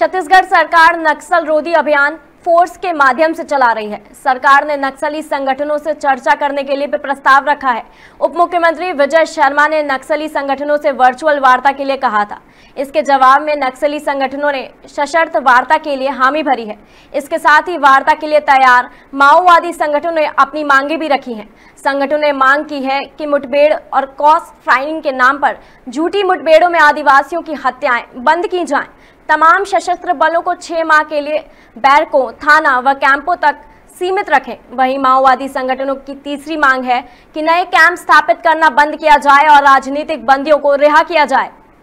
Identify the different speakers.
Speaker 1: छत्तीसगढ़ सरकार नक्सल रोधी अभियान फोर्स के माध्यम से चला रही है सरकार ने नक्सली संगठनों से चर्चा करने के लिए प्रस्ताव रखा है उप मुख्यमंत्री विजय शर्मा ने नक्सली संगठनों से वर्चुअल वार्ता के लिए कहा था इसके जवाब में नक्सली संगठनों ने सशर्त वार्ता के लिए हामी भरी है इसके साथ ही वार्ता के लिए तैयार माओवादी संगठनों ने अपनी मांगे भी रखी है संगठनों ने मांग की है कि मुठभेड़ और कॉस्ट फ्राइनिंग के नाम पर झूठी मुठभेड़ों में आदिवासियों की हत्याएं बंद की जाए तमाम सशस्त्र बलों को छह माह के लिए बैरकों थाना व कैंपों तक सीमित रखें वहीं माओवादी संगठनों की तीसरी मांग है कि नए कैंप स्थापित करना बंद किया जाए और राजनीतिक बंदियों को रिहा किया जाए